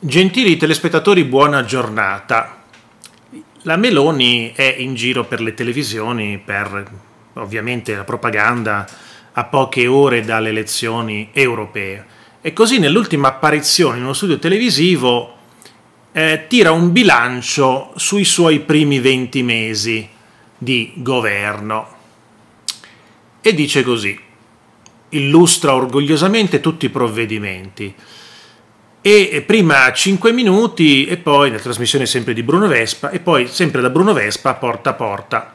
Gentili telespettatori, buona giornata. La Meloni è in giro per le televisioni per ovviamente la propaganda a poche ore dalle elezioni europee. E così nell'ultima apparizione in uno studio televisivo eh, tira un bilancio sui suoi primi 20 mesi di governo e dice così, illustra orgogliosamente tutti i provvedimenti e eh, prima 5 minuti e poi la trasmissione sempre di Bruno Vespa e poi sempre da Bruno Vespa porta a porta.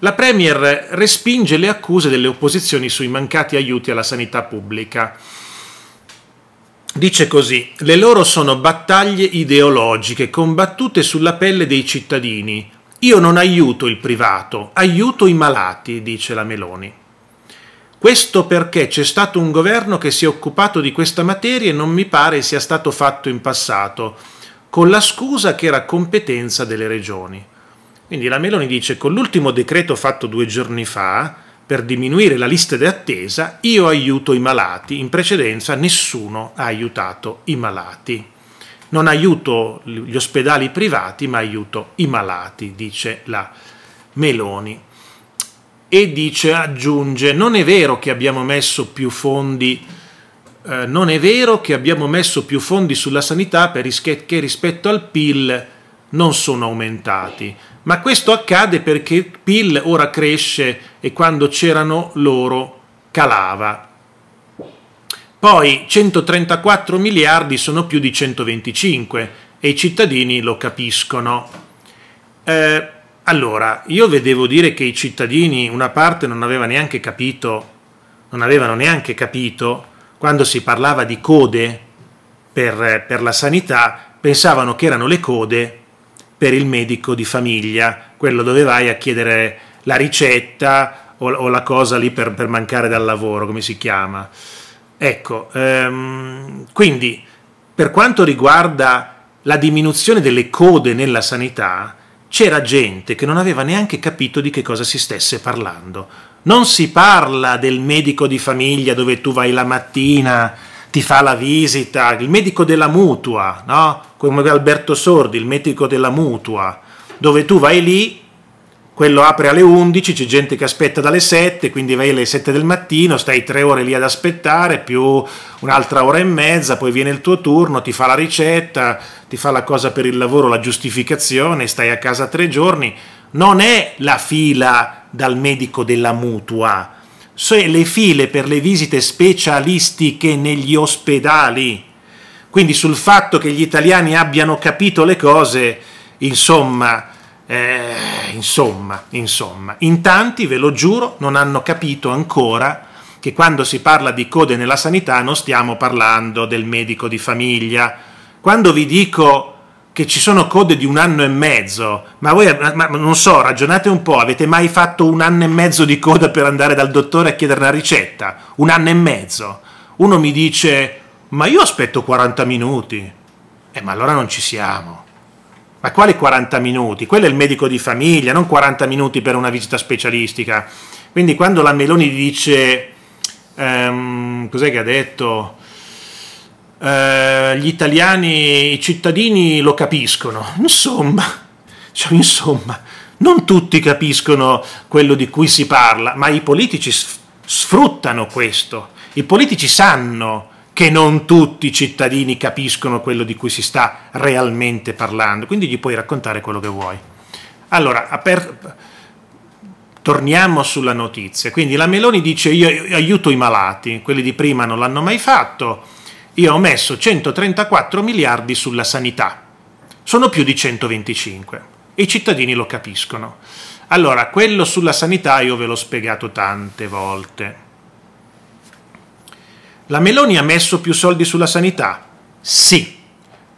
La Premier respinge le accuse delle opposizioni sui mancati aiuti alla sanità pubblica. Dice così, le loro sono battaglie ideologiche combattute sulla pelle dei cittadini. Io non aiuto il privato, aiuto i malati, dice la Meloni. Questo perché c'è stato un governo che si è occupato di questa materia e non mi pare sia stato fatto in passato, con la scusa che era competenza delle regioni. Quindi la Meloni dice con l'ultimo decreto fatto due giorni fa per diminuire la lista d'attesa, io aiuto i malati, in precedenza nessuno ha aiutato i malati. Non aiuto gli ospedali privati ma aiuto i malati, dice la Meloni e dice, aggiunge, non è vero che abbiamo messo più fondi, eh, non è vero che abbiamo messo più fondi sulla sanità per rischie- che rispetto al PIL non sono aumentati. Ma questo accade perché il PIL ora cresce e quando c'erano loro calava. Poi 134 miliardi sono più di 125 e i cittadini lo capiscono. Eh, allora, io vedevo dire che i cittadini, una parte non aveva neanche capito, non avevano neanche capito quando si parlava di code per, per la sanità, pensavano che erano le code per il medico di famiglia, quello dove vai a chiedere la ricetta o, o la cosa lì per, per, mancare dal lavoro, come si chiama. Ecco, ehm, quindi per quanto riguarda la diminuzione delle code nella sanità, c'era gente che non aveva neanche capito di che cosa si stesse parlando. Non si parla del medico di famiglia dove tu vai la mattina, ti fa la visita, il medico della mutua, no? Come Alberto Sordi, il medico della mutua, dove tu vai lì quello apre alle 11, c'è gente che aspetta dalle 7, quindi vai alle 7 del mattino, stai tre ore lì ad aspettare, più un'altra ora e mezza, poi viene il tuo turno, ti fa la ricetta, ti fa la cosa per il lavoro, la giustificazione, stai a casa tre giorni. Non è la fila dal medico della mutua, sono le file per le visite specialistiche negli ospedali. Quindi sul fatto che gli italiani abbiano capito le cose, insomma eh, insomma, insomma, in tanti, ve lo giuro, non hanno capito ancora che quando si parla di code nella sanità non stiamo parlando del medico di famiglia. Quando vi dico che ci sono code di un anno e mezzo, ma voi, ma, non so, ragionate un po', avete mai fatto un anno e mezzo di coda per andare dal dottore a chiedere una ricetta? Un anno e mezzo. Uno mi dice, ma io aspetto 40 minuti. Eh, ma allora non ci siamo. Ma quali 40 minuti? Quello è il medico di famiglia, non 40 minuti per una visita specialistica. Quindi quando la Meloni dice, ehm, cos'è che ha detto? Eh, gli italiani, i cittadini lo capiscono. Insomma, cioè, insomma, non tutti capiscono quello di cui si parla, ma i politici sfruttano questo. I politici sanno che non tutti i cittadini capiscono quello di cui si sta realmente parlando, quindi gli puoi raccontare quello che vuoi. Allora, aper... torniamo sulla notizia. Quindi la Meloni dice io aiuto i malati, quelli di prima non l'hanno mai fatto, io ho messo 134 miliardi sulla sanità, sono più di 125 e i cittadini lo capiscono. Allora, quello sulla sanità io ve l'ho spiegato tante volte la Meloni ha messo più soldi sulla sanità? Sì.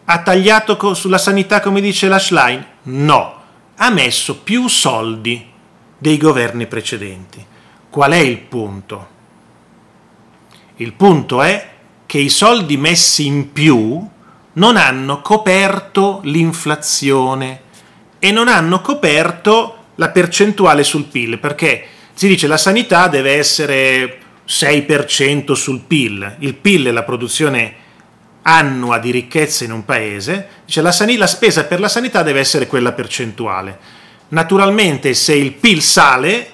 Ha tagliato sulla sanità come dice la Schlein? No. Ha messo più soldi dei governi precedenti. Qual è il punto? Il punto è che i soldi messi in più non hanno coperto l'inflazione e non hanno coperto la percentuale sul PIL, perché si dice la sanità deve essere 6% sul PIL, il PIL è la produzione annua di ricchezza in un paese, cioè la, la spesa per la sanità deve essere quella percentuale. Naturalmente se il PIL sale,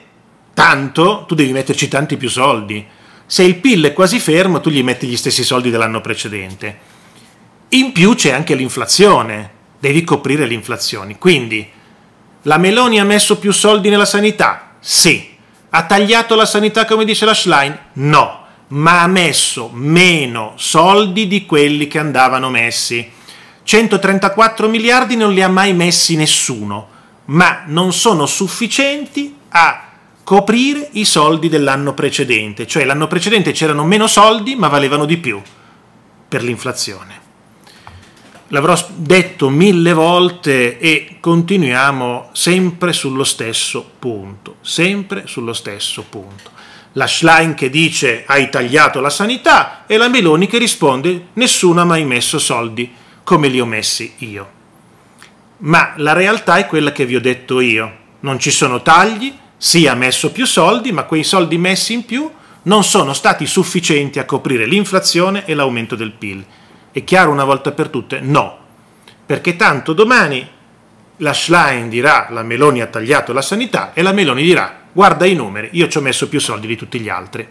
tanto, tu devi metterci tanti più soldi. Se il PIL è quasi fermo, tu gli metti gli stessi soldi dell'anno precedente. In più c'è anche l'inflazione, devi coprire l'inflazione. Quindi la Meloni ha messo più soldi nella sanità? Sì. Ha tagliato la sanità come dice la Schlein? No, ma ha messo meno soldi di quelli che andavano messi. 134 miliardi non li ha mai messi nessuno, ma non sono sufficienti a coprire i soldi dell'anno precedente, cioè l'anno precedente c'erano meno soldi ma valevano di più per l'inflazione l'avrò detto mille volte e continuiamo sempre sullo stesso punto, sempre sullo stesso punto. La Schlein che dice hai tagliato la sanità e la Meloni che risponde nessuno ha mai messo soldi come li ho messi io. Ma la realtà è quella che vi ho detto io. Non ci sono tagli, si ha messo più soldi, ma quei soldi messi in più non sono stati sufficienti a coprire l'inflazione e l'aumento del PIL è chiaro una volta per tutte? No, perché tanto domani la Schlein dirà la Meloni ha tagliato la sanità e la Meloni dirà guarda i numeri, io ci ho messo più soldi di tutti gli altri.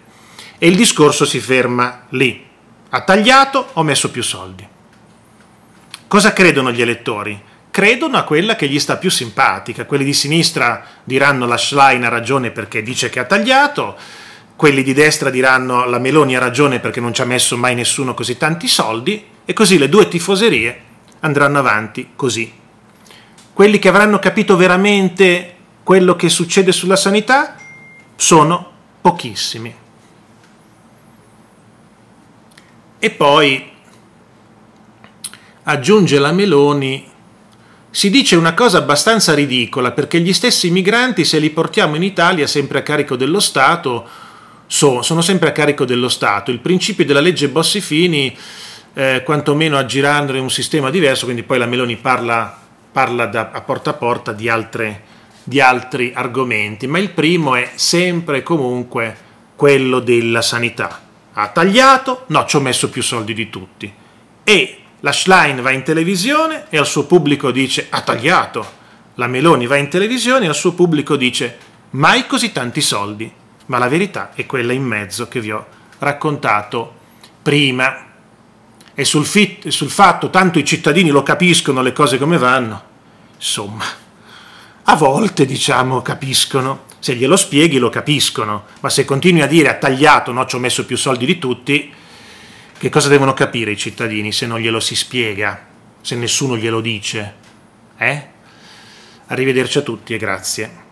E il discorso si ferma lì. Ha tagliato, ho messo più soldi. Cosa credono gli elettori? Credono a quella che gli sta più simpatica. Quelli di sinistra diranno la Schlein ha ragione perché dice che ha tagliato, quelli di destra diranno la Meloni ha ragione perché non ci ha messo mai nessuno così tanti soldi, e così le due tifoserie andranno avanti così. Quelli che avranno capito veramente quello che succede sulla sanità sono pochissimi. E poi aggiunge la Meloni si dice una cosa abbastanza ridicola perché gli stessi migranti se li portiamo in Italia sempre a carico dello Stato so, sono sempre a carico dello Stato. Il principio della legge Bossi-Fini eh, quantomeno in un sistema diverso, quindi poi la Meloni parla, parla da, a porta a porta di, altre, di altri argomenti, ma il primo è sempre e comunque quello della sanità. Ha tagliato, no, ci ho messo più soldi di tutti. E la Schlein va in televisione e al suo pubblico dice ha tagliato. La Meloni va in televisione e al suo pubblico dice mai così tanti soldi. Ma la verità è quella in mezzo che vi ho raccontato prima e sul, fit, sul fatto tanto i cittadini lo capiscono le cose come vanno, insomma, a volte diciamo capiscono, se glielo spieghi lo capiscono, ma se continui a dire ha tagliato, no, ci ho messo più soldi di tutti, che cosa devono capire i cittadini se non glielo si spiega, se nessuno glielo dice? Eh? Arrivederci a tutti e grazie.